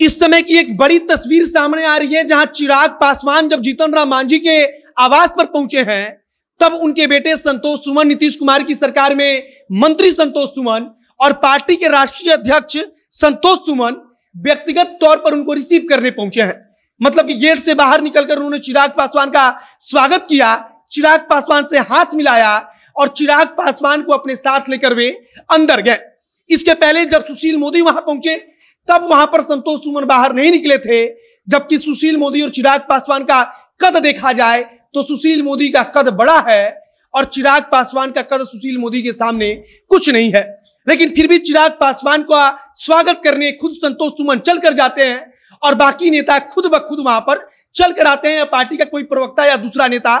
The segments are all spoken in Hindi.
इस समय की एक बड़ी तस्वीर सामने आ रही है जहां चिराग पासवान जब जीतन राम मांझी के आवास पर पहुंचे हैं तब उनके बेटे संतोष सुमन नीतीश कुमार की सरकार में मंत्री संतोष सुमन और पार्टी के राष्ट्रीय अध्यक्ष संतोष सुमन व्यक्तिगत तौर पर उनको रिसीव करने पहुंचे हैं मतलब कि गेट से बाहर निकलकर उन्होंने चिराग पासवान का स्वागत किया चिराग पासवान से हाथ मिलाया और चिराग पासवान को अपने साथ लेकर वे अंदर गए इसके पहले जब सुशील मोदी वहां पहुंचे तब वहां पर संतोष सुमन बाहर नहीं निकले थे जबकि सुशील मोदी और चिराग पासवान का कद देखा जाए तो सुशील मोदी का कद बड़ा है और चिराग पासवान का कद सुशील मोदी के सामने कुछ नहीं है लेकिन फिर भी चिराग पासवान का स्वागत करने खुद संतोष सुमन चल कर जाते हैं और बाकी नेता खुद ब खुद वहां पर चल कर आते हैं या पार्टी का कोई प्रवक्ता या दूसरा नेता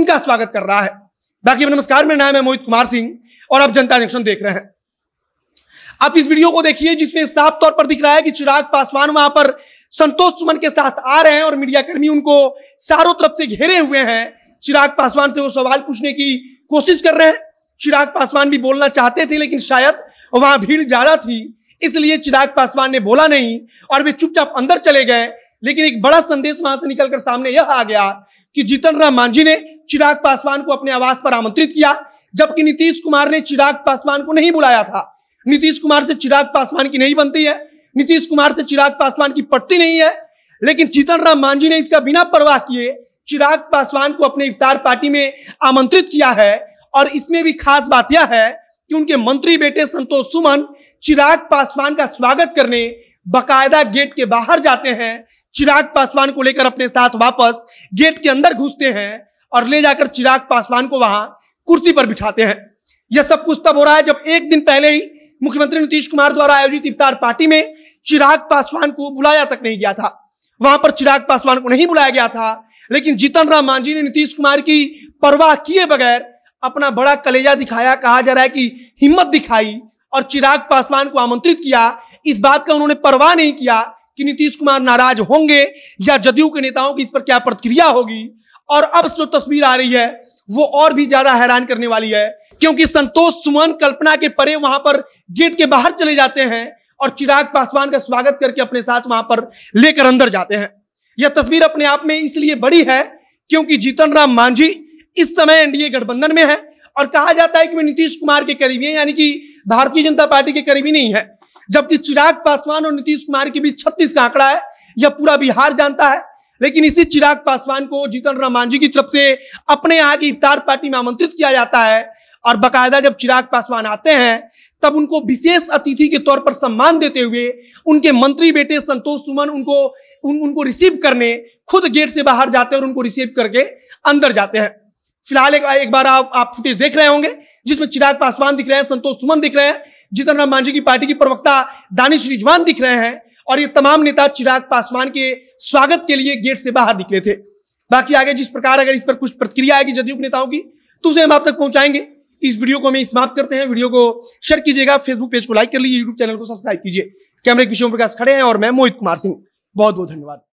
उनका स्वागत कर रहा है बाकी नमस्कार मेरा नाम है मोहित कुमार सिंह और आप जनता जंक्शन देख रहे हैं आप इस वीडियो को देखिए जिसमें साफ तौर पर दिख रहा है कि चिराग पासवान वहां पर संतोष सुमन के साथ आ रहे हैं और मीडियाकर्मी उनको चारों तरफ से घेरे हुए हैं चिराग पासवान से वो सवाल पूछने की कोशिश कर रहे हैं चिराग पासवान भी बोलना चाहते थे लेकिन शायद वहां भीड़ ज्यादा थी इसलिए चिराग पासवान ने बोला नहीं और वे चुपचाप अंदर चले गए लेकिन एक बड़ा संदेश वहां से निकलकर सामने यह आ गया कि जीतन राम मांझी ने चिराग पासवान को अपने आवास पर आमंत्रित किया जबकि नीतीश कुमार ने चिराग पासवान को नहीं बुलाया था नीतीश कुमार से चिराग पासवान की नहीं बनती है नीतीश कुमार से चिराग पासवान की पट्टी नहीं है लेकिन चीतन राम मांझी ने इसका बिना परवाह किए चिराग पासवान को अपने इफ्तार पार्टी में आमंत्रित किया है और इसमें भी खास बात यह है कि उनके मंत्री बेटे संतोष सुमन चिराग पासवान का स्वागत करने बकायदा गेट के बाहर जाते हैं चिराग पासवान को लेकर अपने साथ वापस गेट के अंदर घुसते हैं और ले जाकर चिराग पासवान को वहां कुर्सी पर बिठाते हैं यह सब कुछ तब हो रहा है जब एक दिन पहले ही मुख्यमंत्री नीतीश कुमार द्वारा आयोजित इफ्तार पार्टी में चिराग पासवान को बुलाया तक नहीं गया था वहां पर चिराग पासवान को नहीं बुलाया गया था लेकिन जीतन राम मांझी ने नीतीश कुमार की परवाह किए बगैर अपना बड़ा कलेजा दिखाया कहा जा रहा है कि हिम्मत दिखाई और चिराग पासवान को आमंत्रित किया इस बात का उन्होंने परवाह नहीं किया कि नीतीश कुमार नाराज होंगे या जदयू के नेताओं की इस पर क्या प्रतिक्रिया होगी और अब जो तस्वीर आ रही है वो और भी ज्यादा हैरान करने वाली है क्योंकि संतोष सुमन कल्पना के परे वहां पर गेट के बाहर चले जाते हैं और चिराग पासवान का स्वागत करके अपने साथ वहां पर लेकर अंदर जाते हैं यह तस्वीर अपने आप में इसलिए बड़ी है क्योंकि जीतन राम मांझी इस समय एनडीए गठबंधन में है और कहा जाता है कि वे नीतीश कुमार के करीबी हैं यानी कि भारतीय जनता पार्टी के करीबी नहीं है जबकि चिराग पासवान और नीतीश कुमार के बीच छत्तीस का आंकड़ा है यह पूरा बिहार जानता है लेकिन इसी चिराग पासवान को जीतन राम मांझी की तरफ से अपने यहाँ की इफ्तार पार्टी में आमंत्रित किया जाता है और बाकायदा जब चिराग पासवान आते हैं तब उनको विशेष अतिथि के तौर पर सम्मान देते हुए उनके मंत्री बेटे संतोष सुमन उनको उन, उनको रिसीव करने खुद गेट से बाहर जाते हैं और उनको रिसीव करके अंदर जाते हैं फिलहाल एक, एक बार आप आप फुटेज देख रहे होंगे जिसमें चिराग पासवान दिख रहे हैं संतोष सुमन दिख रहे हैं जीतन राम मांझी की पार्टी की प्रवक्ता दानिश रिजवान दिख रहे हैं और ये तमाम नेता चिराग पासवान के स्वागत के लिए गेट से बाहर निकले थे बाकी आगे जिस प्रकार अगर इस पर कुछ प्रतिक्रिया आएगी जदयू के नेताओं की तो उसे हम आप तक पहुंचाएंगे इस वीडियो को हमें समाप्त करते हैं वीडियो को शेयर कीजिएगा फेसबुक पेज को लाइक कर लीजिए यूट्यूब चैनल को सब्सक्राइब कीजिए कैमरे विश्व प्रकाश खड़े हैं और मैं मोहित कुमार सिंह बहुत बहुत धन्यवाद